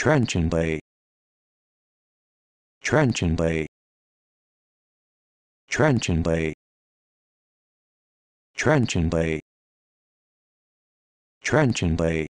Trenchenlay Trenchenlay Trenchenlay Trenchenlay Trenchenlay